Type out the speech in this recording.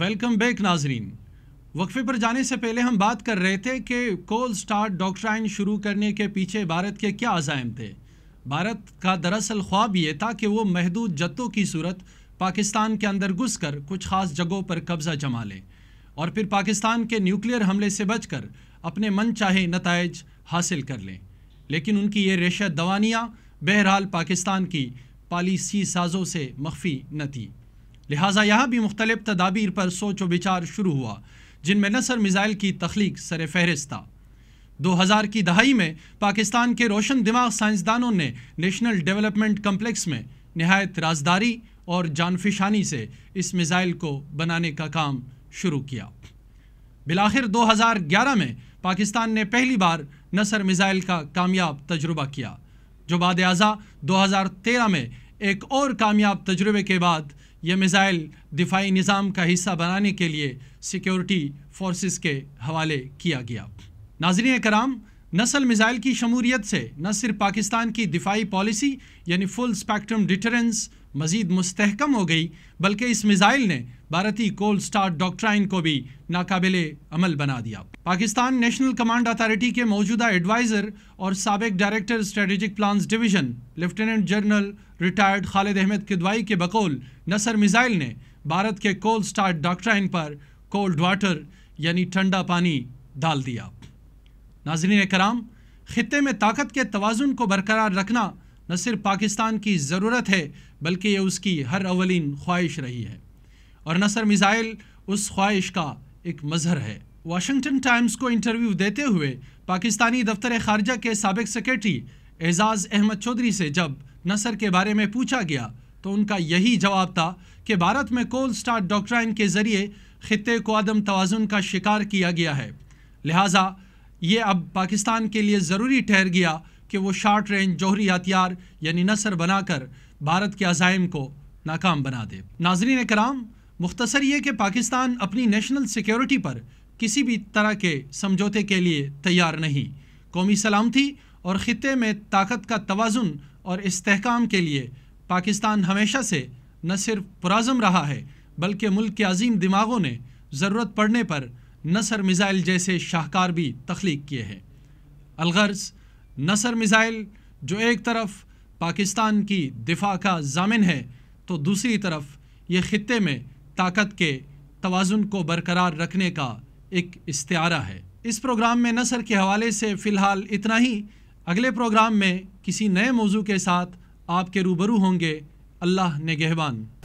welcome back नाजरीन वक्फे पर जाने से पहले हम बात कर रहे थे कि कोल्ड स्टार्ट डॉक्ट्राइन शुरू करने के पीछे भारत के क्या अजायम थे भारत का दरअसल ख्वाब ये था कि वो महदूद जत्तों की सूरत पाकिस्तान के अंदर घुस कर कुछ ख़ास जगहों पर कब्ज़ा जमा लें और फिर पाकिस्तान के न्यूक्लियर हमले से बच कर अपने मन चाहे नतज हासिल कर लें लेकिन उनकी ये रेशत दवानियाँ बहरहाल पाकिस्तान की पॉलिसी साजों से मख्फी न थी लिहाजा यहाँ भी मुख्तलिफ तदाबीर पर सोच विचार शुरू हुआ जिनमें नसर मिज़ाइल की तख्लीक सर फहरिस्त था दो हज़ार की दहाई में पाकिस्तान के रोशन दिमाग साइंसदानों ने नेशनल डेवलपमेंट कम्प्लेक्स में नहायत राजदारी और जानफिशानी से इस मिज़ाइल को बनाने का काम शुरू किया बिलाखिर 2011 में पाकिस्तान ने पहली बार नसर मिज़ाइल का कामयाब तजुर्बा किया जो बाद अज़ा 2013 में एक और कामयाब तजुर्बे के बाद यह मिसाइल दिफाई निज़ाम का हिस्सा बनाने के लिए सिक्योरिटी फोर्सेस के हवाले किया गया नाजरीन कराम नसल मिसाइल की शमूलियत से न सिर्फ पाकिस्तान की दिफाई पॉलिसी यानी फुल स्पेक्ट्रम डिटरेंस मज़ीद मुस्तकम हो गई बल्कि इस मिज़ाइल ने भारतीय कोल्ड स्टार डॉक्ट्राइन को भी नाकबिल अमल बना दिया पाकिस्तान नेशनल कमांड अथॉरिटी के मौजूदा एडवाइज़र और सबक director strategic plans division lieutenant general retired Khalid Ahmed Kidwai के बकौल नसर मिज़ाइल ने भारत के कोल्ड स्टार डॉक्ट्राइन पर कोल्ड वाटर यानी ठंडा पानी डाल दिया नाजरीन कराम ख़त्े में ताकत के तोज़ुन को बरकरार रखना न सिर्फ पाकिस्तान की ज़रूरत है बल्कि ये उसकी हर अवलिन ख्वाहिश रही है और नसर मिज़ाइल उस ख्वाहिश का एक मज़हर है वाशिंगटन टाइम्स को इंटरव्यू देते हुए पाकिस्तानी दफ्तर खारजा के सबक सेक्रेटरी एजाज़ अहमद चौधरी से जब नसर के बारे में पूछा गया तो उनका यही जवाब था कि भारत में कोल्ड स्टार डॉक्ट्राइन के ज़रिए ख़त्े को आदम तोज़ुन का शिकार किया गया है लिहाजा ये अब पाकिस्तान के लिए ज़रूरी ठहर गया कि वो शार्ट रेंज जौहरी हथियार यानी नसर बनाकर भारत के अजायम को नाकाम बना दे नाजरीन कराम मुख्तसर ये कि पाकिस्तान अपनी नेशनल सिक्योरिटी पर किसी भी तरह के समझौते के लिए तैयार नहीं कौमी सलामती और ख़ते में ताकत का तोज़ुन और इस्तेकाम के लिए पाकिस्तान हमेशा से न सिर्फ पुराज़म रहा है बल्कि मुल्क के अजीम दिमागों ने ज़रूरत पड़ने पर नसर मिज़ाइल जैसे शाहकार भी तख्लीक किए हैं अलगर्ज नसर मिज़ाइल जो एक तरफ पाकिस्तान की दिफा का जामिन है तो दूसरी तरफ ये ख़त्े में ताकत के तोज़ुन को बरकरार रखने का एक इस्तारा है इस प्रोग्राम में नसर के हवाले से फ़िलहाल इतना ही अगले प्रोग्राम में किसी नए मौजू के साथ आपके रूबरू होंगे अल्लाह ने